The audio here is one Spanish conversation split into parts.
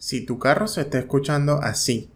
si tu carro se está escuchando así.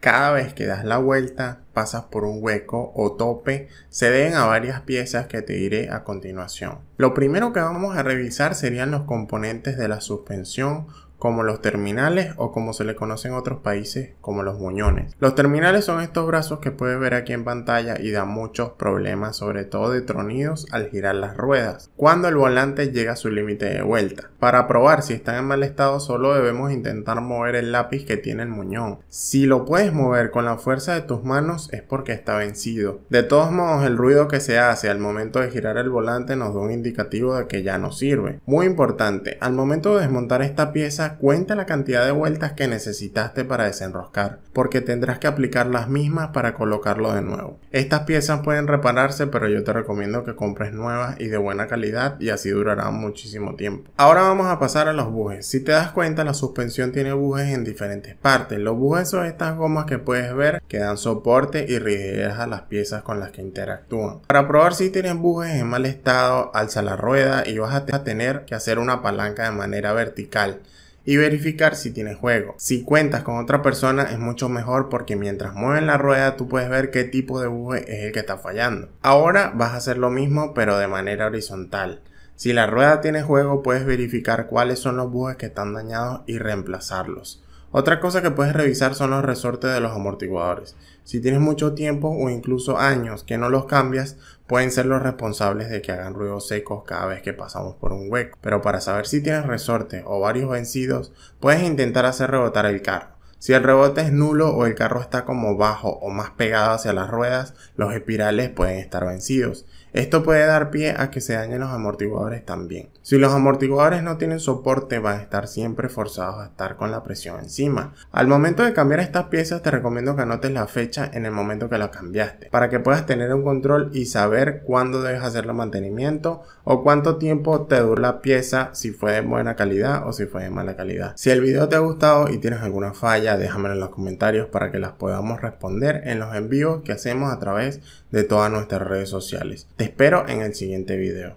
Cada vez que das la vuelta, pasas por un hueco o tope, se deben a varias piezas que te diré a continuación. Lo primero que vamos a revisar serían los componentes de la suspensión como los terminales o como se le conoce en otros países como los muñones. Los terminales son estos brazos que puedes ver aquí en pantalla y dan muchos problemas, sobre todo de tronidos al girar las ruedas, cuando el volante llega a su límite de vuelta. Para probar si están en mal estado solo debemos intentar mover el lápiz que tiene el muñón. Si lo puedes mover con la fuerza de tus manos es porque está vencido. De todos modos el ruido que se hace al momento de girar el volante nos da un indicativo de que ya no sirve. Muy importante, al momento de desmontar esta pieza cuenta la cantidad de vueltas que necesitaste para desenroscar, porque tendrás que aplicar las mismas para colocarlo de nuevo. Estas piezas pueden repararse, pero yo te recomiendo que compres nuevas y de buena calidad y así durará muchísimo tiempo. Ahora vamos a pasar a los bujes. Si te das cuenta, la suspensión tiene bujes en diferentes partes. Los bujes son estas gomas que puedes ver que dan soporte y rigidez a las piezas con las que interactúan. Para probar si tienen bujes en mal estado, alza la rueda y vas a tener que hacer una palanca de manera vertical y verificar si tiene juego. Si cuentas con otra persona es mucho mejor porque mientras mueven la rueda tú puedes ver qué tipo de buje es el que está fallando. Ahora vas a hacer lo mismo pero de manera horizontal. Si la rueda tiene juego puedes verificar cuáles son los bujes que están dañados y reemplazarlos. Otra cosa que puedes revisar son los resortes de los amortiguadores. Si tienes mucho tiempo o incluso años que no los cambias, pueden ser los responsables de que hagan ruidos secos cada vez que pasamos por un hueco. Pero para saber si tienes resorte o varios vencidos, puedes intentar hacer rebotar el carro. Si el rebote es nulo o el carro está como bajo o más pegado hacia las ruedas, los espirales pueden estar vencidos. Esto puede dar pie a que se dañen los amortiguadores también. Si los amortiguadores no tienen soporte, van a estar siempre forzados a estar con la presión encima. Al momento de cambiar estas piezas, te recomiendo que anotes la fecha en el momento que la cambiaste, para que puedas tener un control y saber cuándo debes el mantenimiento o cuánto tiempo te dura la pieza, si fue de buena calidad o si fue de mala calidad. Si el video te ha gustado y tienes alguna falla, déjame en los comentarios para que las podamos responder en los envíos que hacemos a través de todas nuestras redes sociales. Te espero en el siguiente video.